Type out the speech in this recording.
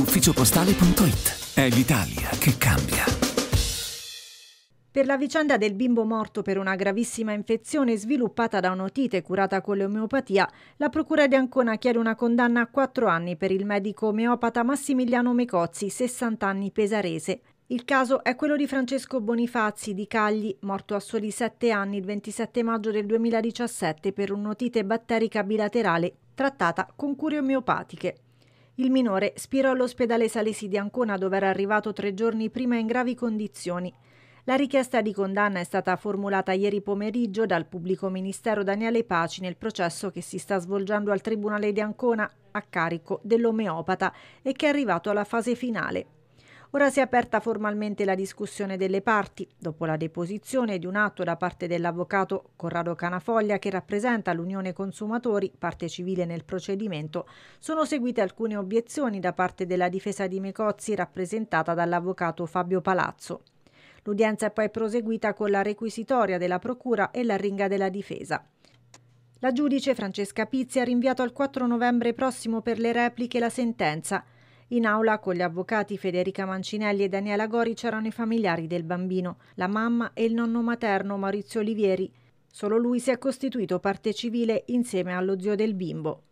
ufficiopostale.it. È l'Italia che cambia. Per la vicenda del bimbo morto per una gravissima infezione sviluppata da un'otite curata con l'omeopatia, la Procura di Ancona chiede una condanna a 4 anni per il medico omeopata Massimiliano Mecozzi, 60 anni pesarese. Il caso è quello di Francesco Bonifazzi di Cagli, morto a soli 7 anni il 27 maggio del 2017 per un'otite batterica bilaterale trattata con cure omeopatiche. Il minore spirò all'ospedale Salesi di Ancona dove era arrivato tre giorni prima in gravi condizioni. La richiesta di condanna è stata formulata ieri pomeriggio dal pubblico ministero Daniele Paci nel processo che si sta svolgendo al Tribunale di Ancona a carico dell'omeopata e che è arrivato alla fase finale. Ora si è aperta formalmente la discussione delle parti, dopo la deposizione di un atto da parte dell'avvocato Corrado Canafoglia che rappresenta l'Unione Consumatori, parte civile nel procedimento, sono seguite alcune obiezioni da parte della difesa di Mecozzi rappresentata dall'avvocato Fabio Palazzo. L'udienza è poi proseguita con la requisitoria della procura e l'arringa della difesa. La giudice Francesca Pizzi ha rinviato al 4 novembre prossimo per le repliche la sentenza. In aula con gli avvocati Federica Mancinelli e Daniela Gori c'erano i familiari del bambino, la mamma e il nonno materno Maurizio Olivieri. Solo lui si è costituito parte civile insieme allo zio del bimbo.